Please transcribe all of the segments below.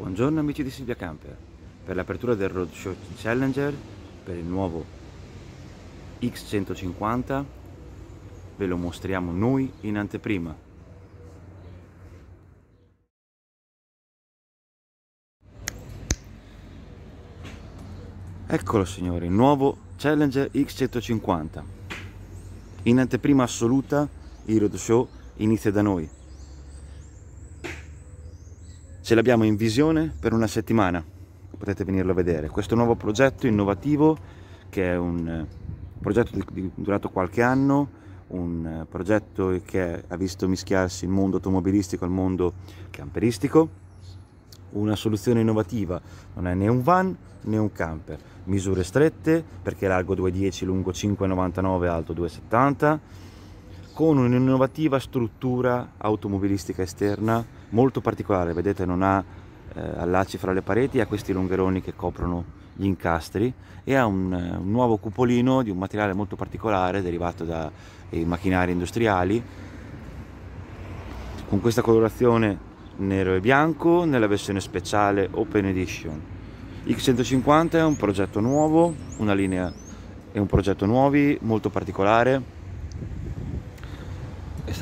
Buongiorno amici di Silvia Camper, per l'apertura del Roadshow Challenger, per il nuovo X150, ve lo mostriamo noi in anteprima. Eccolo signori, il nuovo Challenger X150. In anteprima assoluta il Roadshow inizia da noi ce l'abbiamo in visione per una settimana, potete venirlo a vedere. Questo nuovo progetto innovativo che è un eh, progetto durato qualche anno, un eh, progetto che ha visto mischiarsi il mondo automobilistico al mondo camperistico, una soluzione innovativa, non è né un van né un camper, misure strette perché largo 2,10, lungo 5,99, alto 2,70, con un'innovativa struttura automobilistica esterna molto particolare, vedete non ha eh, allacci fra le pareti, ha questi lungheroni che coprono gli incastri e ha un, eh, un nuovo cupolino di un materiale molto particolare derivato dai eh, macchinari industriali con questa colorazione nero e bianco nella versione speciale Open Edition. X150 è un progetto nuovo, una linea è un progetto nuovo, molto particolare,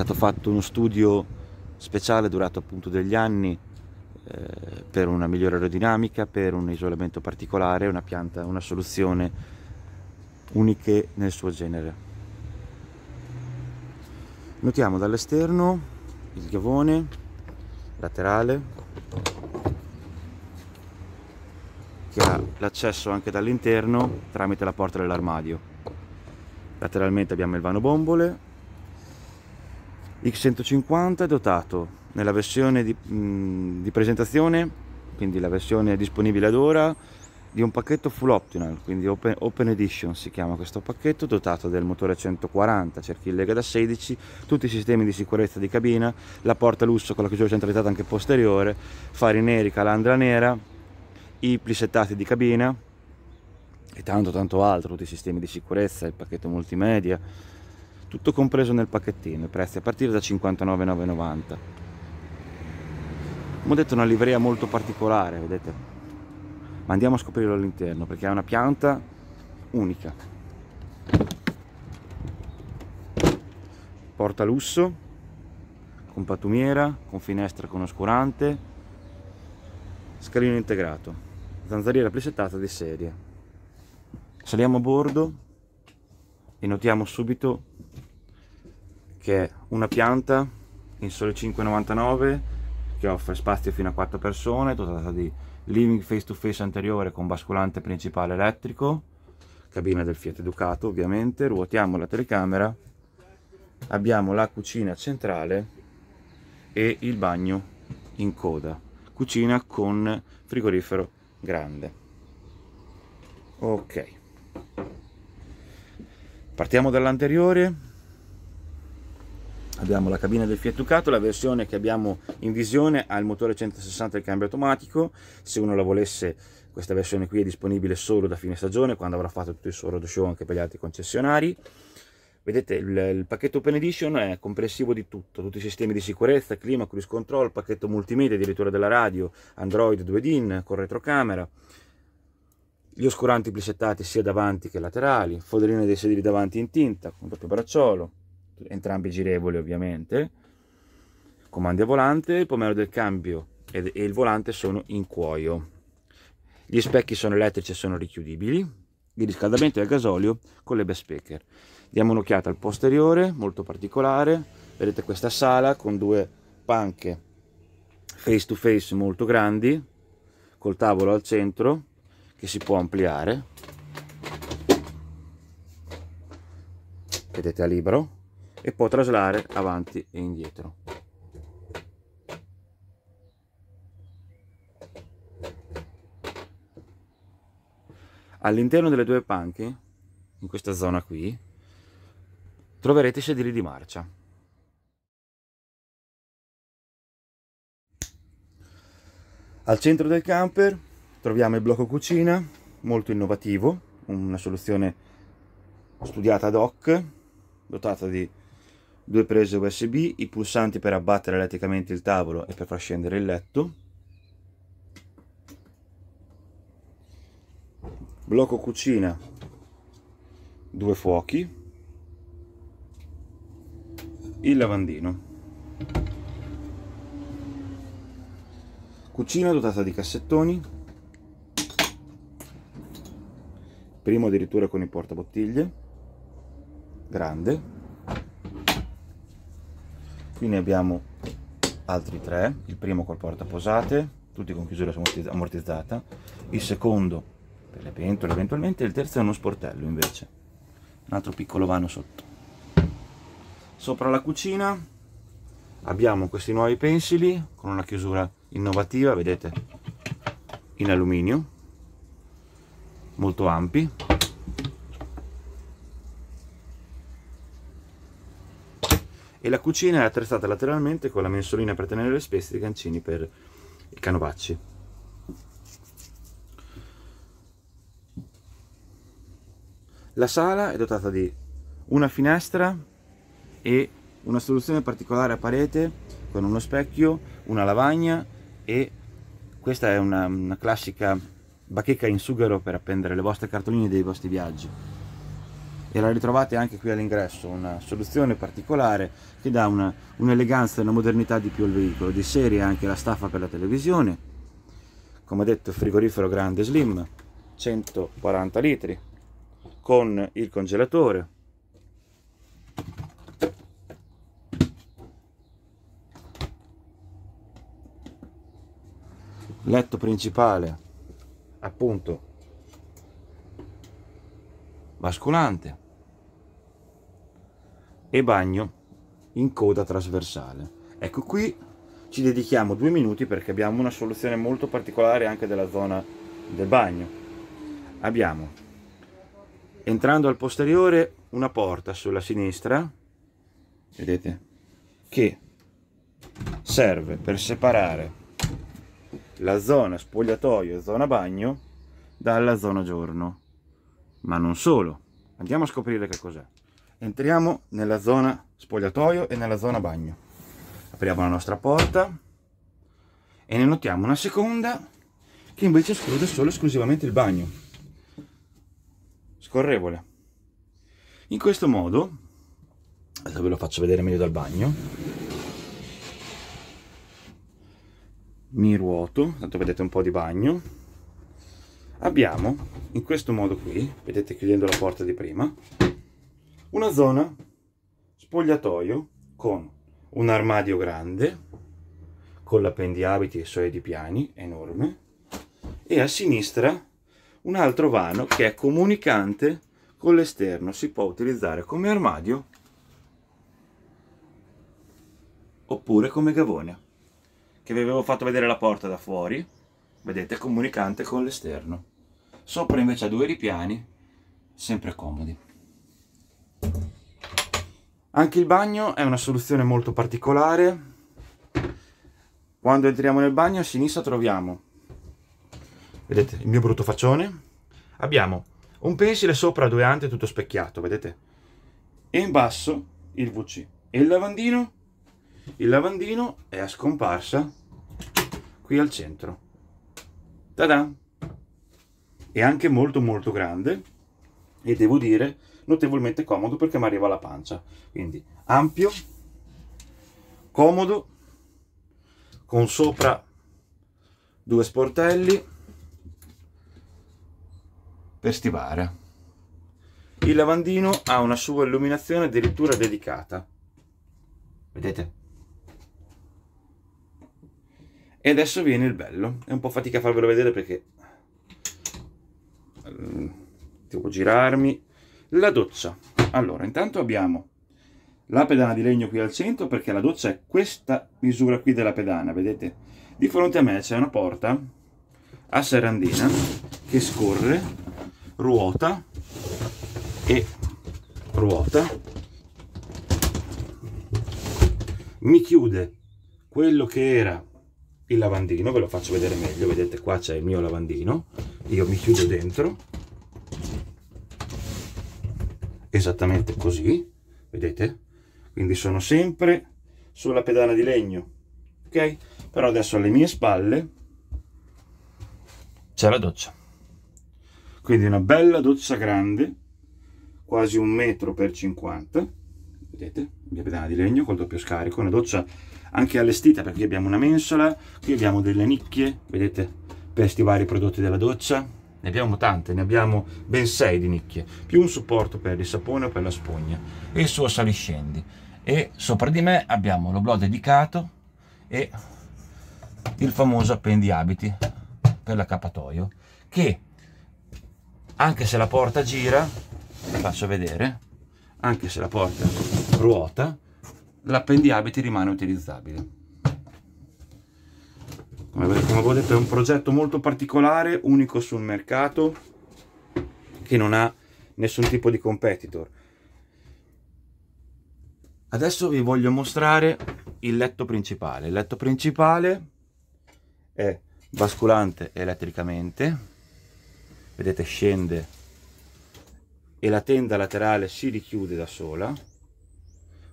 stato fatto uno studio speciale durato appunto degli anni eh, per una migliore aerodinamica, per un isolamento particolare, una pianta, una soluzione uniche nel suo genere. Notiamo dall'esterno il gavone laterale che ha l'accesso anche dall'interno tramite la porta dell'armadio. Lateralmente abbiamo il vano bombole X150 è dotato nella versione di, mh, di presentazione, quindi la versione disponibile ad ora, di un pacchetto full optional, quindi open, open, edition si chiama questo pacchetto, dotato del motore 140, cerchi in lega da 16, tutti i sistemi di sicurezza di cabina, la porta lusso con la chiusura centralizzata anche posteriore, fari neri, calandra nera, i plisettati di cabina e tanto tanto altro, tutti i sistemi di sicurezza, il pacchetto multimedia, tutto compreso nel pacchettino, i prezzi a partire da 59,990. Come ho detto è una livrea molto particolare, vedete? Ma andiamo a scoprirlo all'interno perché è una pianta unica. Porta lusso, con patumiera, con finestra con oscurante, scalino integrato, zanzariera presettata di serie. Saliamo a bordo e notiamo subito che è una pianta in sole 5,99 che offre spazio fino a 4 persone, dotata di living face to face anteriore con basculante principale elettrico, cabina del Fiat Ducato ovviamente, ruotiamo la telecamera, abbiamo la cucina centrale e il bagno in coda, cucina con frigorifero grande. Ok, partiamo dall'anteriore, abbiamo la cabina del Fiat Ducato, la versione che abbiamo in visione ha il motore 160 e il cambio automatico, se uno la volesse questa versione qui è disponibile solo da fine stagione quando avrà fatto tutto il suo road show anche per gli altri concessionari. Vedete il, il pacchetto Open Edition è complessivo di tutto, tutti i sistemi di sicurezza, clima, cruise control, pacchetto multimedia, addirittura della radio, Android 2 DIN con retrocamera, gli oscuranti presettati sia davanti che laterali, foderina dei sedili davanti in tinta, con doppio bracciolo, entrambi girevoli ovviamente, comandi a volante, il pomero del cambio e il volante sono in cuoio. Gli specchi sono elettrici e sono richiudibili, il riscaldamento è a gasolio con le best speaker. Diamo un'occhiata al posteriore, molto particolare, vedete questa sala con due panche face to face molto grandi, col tavolo al centro che si può ampliare, vedete a libero, e può traslare avanti e indietro. All'interno delle due panche, in questa zona qui, troverete i sedili di marcia. Al centro del camper troviamo il blocco cucina, molto innovativo, una soluzione studiata ad hoc, dotata di due prese USB, i pulsanti per abbattere elettricamente il tavolo e per far scendere il letto, blocco cucina, due fuochi, il lavandino. Cucina dotata di cassettoni, primo addirittura con il portabottiglie, grande, qui ne abbiamo altri tre il primo col porta posate tutti con chiusura ammortizzata il secondo per le pentole eventualmente il terzo è uno sportello invece un altro piccolo vano sotto sopra la cucina abbiamo questi nuovi pensili con una chiusura innovativa vedete in alluminio molto ampi e la cucina è attrezzata lateralmente con la mensolina per tenere le spese e i gancini per i canovacci. La sala è dotata di una finestra e una soluzione particolare a parete con uno specchio, una lavagna e questa è una, una classica bacheca in sughero per appendere le vostre cartoline dei vostri viaggi e la ritrovate anche qui all'ingresso, una soluzione particolare che dà un'eleganza e una modernità di più al veicolo, di serie anche la staffa per la televisione, come detto frigorifero grande slim, 140 litri, con il congelatore, letto principale appunto basculante e bagno in coda trasversale. Ecco qui ci dedichiamo due minuti perché abbiamo una soluzione molto particolare anche della zona del bagno. Abbiamo, entrando al posteriore, una porta sulla sinistra, vedete, che serve per separare la zona spogliatoio e zona bagno dalla zona giorno ma non solo. Andiamo a scoprire che cos'è. Entriamo nella zona spogliatoio e nella zona bagno. Apriamo la nostra porta e ne notiamo una seconda che invece esclude solo esclusivamente il bagno. Scorrevole. In questo modo, adesso ve lo faccio vedere meglio dal bagno, mi ruoto, tanto vedete un po' di bagno, abbiamo in questo modo qui vedete chiudendo la porta di prima una zona spogliatoio con un armadio grande con la pendiabiti e i suoi di piani enorme e a sinistra un altro vano che è comunicante con l'esterno si può utilizzare come armadio oppure come gavone che vi avevo fatto vedere la porta da fuori vedete comunicante con l'esterno sopra invece a due ripiani, sempre comodi. Anche il bagno è una soluzione molto particolare. Quando entriamo nel bagno a sinistra troviamo, vedete, il mio brutto faccione. Abbiamo un pensile sopra due ante tutto specchiato, vedete? E in basso il WC. E il lavandino? Il lavandino è a scomparsa qui al centro. Ta-da! è anche molto molto grande e devo dire notevolmente comodo perché mi arriva alla pancia quindi ampio comodo con sopra due sportelli per stivare il lavandino ha una sua illuminazione addirittura dedicata vedete e adesso viene il bello è un po' fatica a farvelo vedere perché devo girarmi la doccia allora intanto abbiamo la pedana di legno qui al centro perché la doccia è questa misura qui della pedana vedete di fronte a me c'è una porta a serrandina che scorre ruota e ruota mi chiude quello che era il lavandino ve lo faccio vedere meglio vedete qua c'è il mio lavandino io mi chiudo dentro esattamente così vedete quindi sono sempre sulla pedana di legno ok però adesso alle mie spalle c'è la doccia quindi una bella doccia grande quasi un metro per 50 vedete mia pedana di legno col doppio scarico una doccia anche allestita perché abbiamo una mensola qui abbiamo delle nicchie vedete pesti vari prodotti della doccia, ne abbiamo tante, ne abbiamo ben 6 di nicchie, più un supporto per il sapone o per la spugna e il suo saliscendi. E sopra di me abbiamo l'oblò dedicato e il famoso appendiabiti per l'accappatoio che anche se la porta gira, faccio vedere, anche se la porta ruota, l'appendiabiti rimane utilizzabile come avevo detto è un progetto molto particolare unico sul mercato che non ha nessun tipo di competitor adesso vi voglio mostrare il letto principale il letto principale è basculante elettricamente vedete scende e la tenda laterale si richiude da sola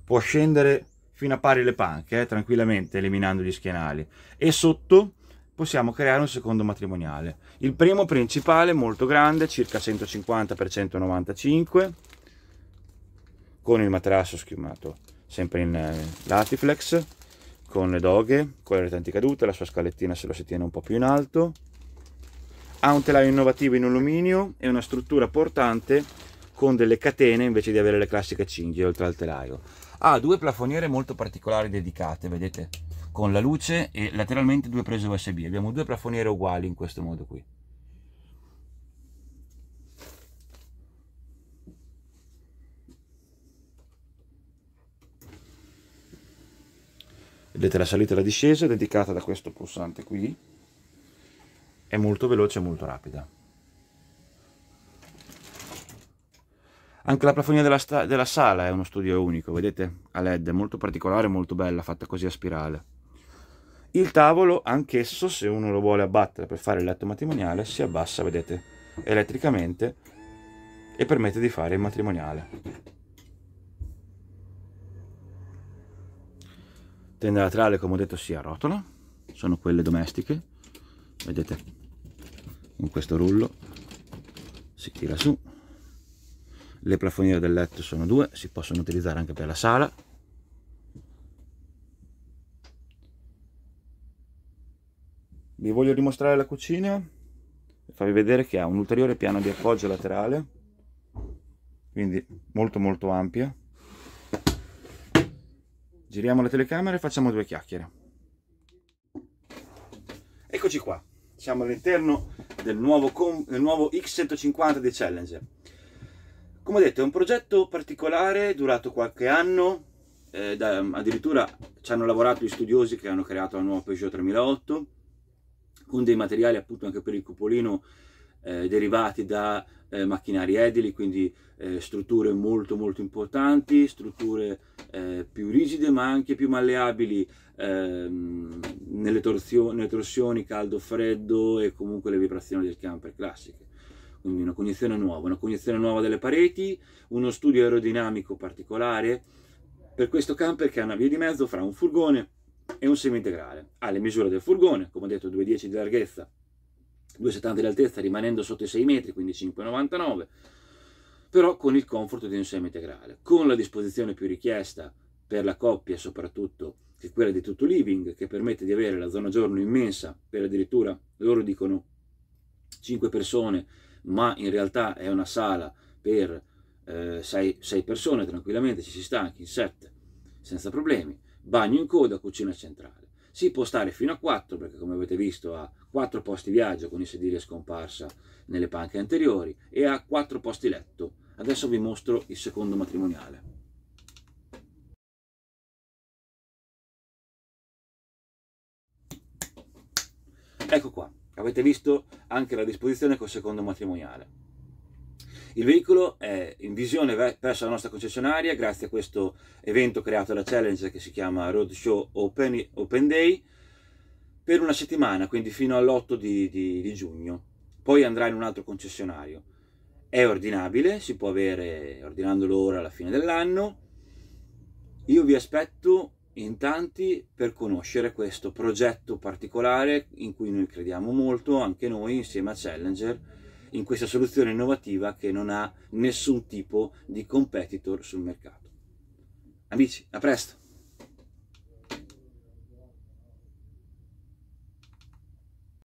può scendere fino a pari le panche, eh, tranquillamente eliminando gli schienali. E sotto possiamo creare un secondo matrimoniale. Il primo principale, molto grande, circa 150 x 195, con il materasso schiumato sempre in eh, latiflex, con le doghe, con le reti cadute, la sua scalettina se lo si tiene un po' più in alto. Ha un telaio innovativo in alluminio e una struttura portante con delle catene invece di avere le classiche cinghie oltre al telaio ha due plafoniere molto particolari dedicate, vedete? Con la luce e lateralmente due prese USB. Abbiamo due plafoniere uguali in questo modo qui. Vedete la salita e la discesa dedicata da questo pulsante qui. È molto veloce e molto rapida. Anche la plafonia della, della, sala è uno studio unico, vedete? A LED, molto particolare, molto bella, fatta così a spirale. Il tavolo, anch'esso, se uno lo vuole abbattere per fare il letto matrimoniale, si abbassa, vedete, elettricamente e permette di fare il matrimoniale. Tenda laterale, come ho detto, si arrotola, sono quelle domestiche, vedete, con questo rullo si tira su le plafoniere del letto sono due si possono utilizzare anche per la sala vi voglio dimostrare la cucina e farvi vedere che ha un ulteriore piano di appoggio laterale quindi molto molto ampia giriamo la telecamera e facciamo due chiacchiere eccoci qua siamo all'interno del nuovo, nuovo X150 di Challenger come ho detto, è un progetto particolare, durato qualche anno, eh, da, addirittura ci hanno lavorato gli studiosi che hanno creato la nuova Peugeot 3008, con dei materiali appunto anche per il cupolino eh, derivati da eh, macchinari edili, quindi eh, strutture molto molto importanti, strutture eh, più rigide ma anche più malleabili ehm, nelle, nelle torsioni caldo-freddo e comunque le vibrazioni del camper classiche quindi una cognizione nuova, una cognizione nuova delle pareti, uno studio aerodinamico particolare per questo camper che ha una via di mezzo fra un furgone e un semi-integrale. Ha le misure del furgone, come ho detto 2,10 di larghezza, 2,70 di altezza, rimanendo sotto i 6 metri, quindi 5,99, però con il comfort di un semi-integrale, con la disposizione più richiesta per la coppia soprattutto, che è quella di tutto living, che permette di avere la zona giorno immensa, per addirittura, loro dicono, 5 persone, ma in realtà è una sala per 6 eh, persone tranquillamente, ci si sta anche in 7 senza problemi, bagno in coda, cucina centrale. Si può stare fino a 4 perché come avete visto ha 4 posti viaggio con i sedili a scomparsa nelle panche anteriori e ha 4 posti letto. Adesso vi mostro il secondo matrimoniale. Ecco qua, Avete visto anche la disposizione col secondo matrimoniale. Il veicolo è in visione presso la nostra concessionaria grazie a questo evento creato dalla Challenge che si chiama Roadshow Open, Open Day per una settimana, quindi fino all'8 di, di, di giugno. Poi andrà in un altro concessionario. È ordinabile, si può avere ordinandolo ora alla fine dell'anno. Io vi aspetto in tanti per conoscere questo progetto particolare in cui noi crediamo molto, anche noi insieme a Challenger, in questa soluzione innovativa che non ha nessun tipo di competitor sul mercato. Amici, a presto!